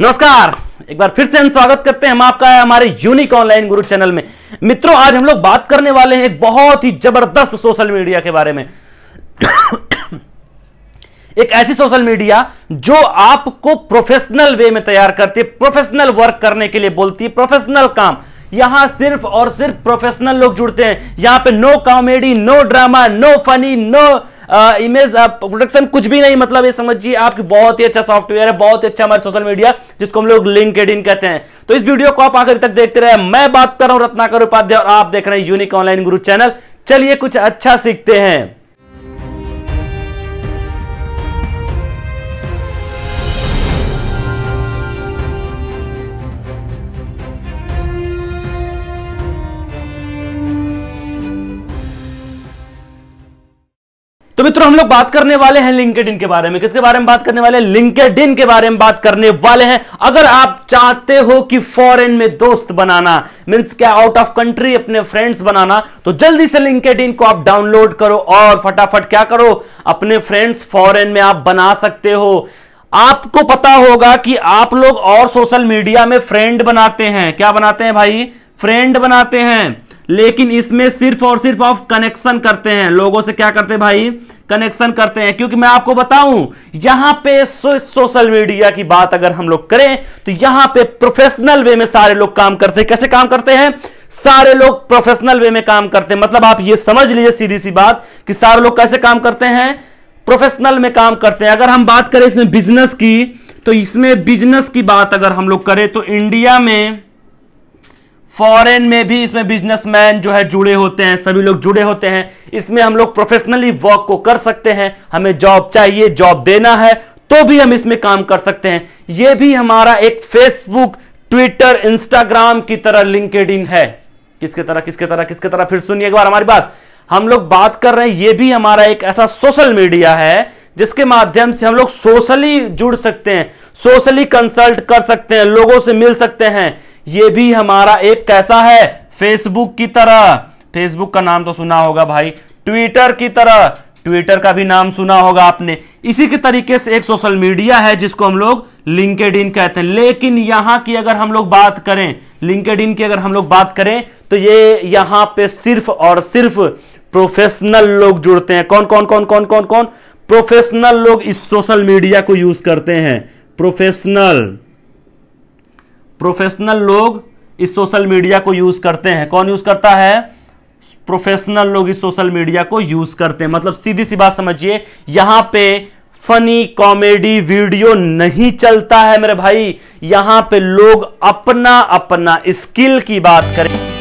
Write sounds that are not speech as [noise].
नमस्कार एक बार फिर से हम स्वागत करते हैं हम आपका है हमारे यूनिक ऑनलाइन गुरु चैनल में मित्रों आज हम लोग बात करने वाले हैं एक बहुत ही जबरदस्त सोशल मीडिया के बारे में [coughs] एक ऐसी सोशल मीडिया जो आपको प्रोफेशनल वे में तैयार करती है प्रोफेशनल वर्क करने के लिए बोलती है प्रोफेशनल काम यहां सिर्फ और सिर्फ प्रोफेशनल लोग जुड़ते हैं यहां पे no comedy no drama no funny no image production कुछ भी नहीं मतलब ये समझिए आपकी बहुत ही अच्छा सॉफ्टवेयर है बहुत ही अच्छा हमारे सोशल मीडिया जिसको हम लोग लिंक इन कहते हैं तो इस वीडियो को आप आखिर तक देखते रहे मैं बात कर रहा हूं रत्नाकर उपाध्याय और आप देख रहे हैं यूनिक ऑनलाइन गुरु चैनल चलिए कुछ अच्छा सीखते हैं मित्रों हम लोग बात करने वाले हैं लिंकेड के बारे में किसके बारे में बात करने वाले हैं लिंकेड के बारे में बात करने वाले हैं अगर आप चाहते हो कि फॉरेन में दोस्त बनाना मीन्स क्या आउट ऑफ कंट्री अपने फ्रेंड्स बनाना तो जल्दी से लिंकेड को आप डाउनलोड करो और फटाफट क्या करो अपने फ्रेंड्स फॉरेन में आप बना सकते हो आपको पता होगा कि आप लोग और सोशल मीडिया में फ्रेंड बनाते हैं क्या बनाते हैं भाई फ्रेंड बनाते हैं लेकिन इसमें सिर्फ और सिर्फ आप कनेक्शन करते हैं लोगों से क्या करते हैं भाई कनेक्शन करते हैं क्योंकि मैं आपको बताऊं यहां पे सो, सोशल मीडिया की बात अगर हम लोग करें तो यहां पे प्रोफेशनल वे में सारे लोग काम करते हैं कैसे काम करते हैं सारे लोग प्रोफेशनल वे में काम करते हैं मतलब आप ये समझ लीजिए सीधी सी बात कि सारे लोग कैसे काम करते हैं प्रोफेशनल में काम करते हैं अगर हम बात करें इसमें बिजनेस की तो इसमें बिजनेस की बात अगर हम लोग करें तो इंडिया में फॉरेन में भी इसमें बिजनेसमैन जो है जुड़े होते हैं सभी लोग जुड़े होते हैं इसमें हम लोग प्रोफेशनली वर्क को कर सकते हैं हमें जॉब चाहिए जॉब देना है तो भी हम इसमें काम कर सकते हैं यह भी हमारा एक फेसबुक ट्विटर इंस्टाग्राम की तरह लिंकेड है किसके तरह किसके तरह किसके तरह फिर सुनिए एक बार हमारी बात हम लोग बात कर रहे हैं ये भी हमारा एक ऐसा सोशल मीडिया है जिसके माध्यम से हम लोग सोशली जुड़ सकते हैं सोशली कंसल्ट कर सकते हैं लोगों से मिल सकते हैं ये भी हमारा एक कैसा है फेसबुक की तरह फेसबुक का नाम तो सुना होगा भाई ट्विटर की तरह ट्विटर का भी नाम सुना होगा आपने इसी के तरीके से एक सोशल मीडिया है जिसको हम लोग लिंकेड इन कहते हैं लेकिन यहां की अगर हम लोग बात करें लिंकेड इन की अगर हम लोग बात करें तो ये यहां पे सिर्फ और सिर्फ प्रोफेशनल लोग जुड़ते हैं कौन कौन कौन कौन कौन कौन प्रोफेशनल लोग इस सोशल मीडिया को यूज करते हैं प्रोफेशनल प्रोफेशनल लोग इस सोशल मीडिया को यूज करते हैं कौन यूज करता है प्रोफेशनल लोग इस सोशल मीडिया को यूज करते हैं मतलब सीधी सी बात समझिए यहां पे फनी कॉमेडी वीडियो नहीं चलता है मेरे भाई यहां पे लोग अपना अपना स्किल की बात करें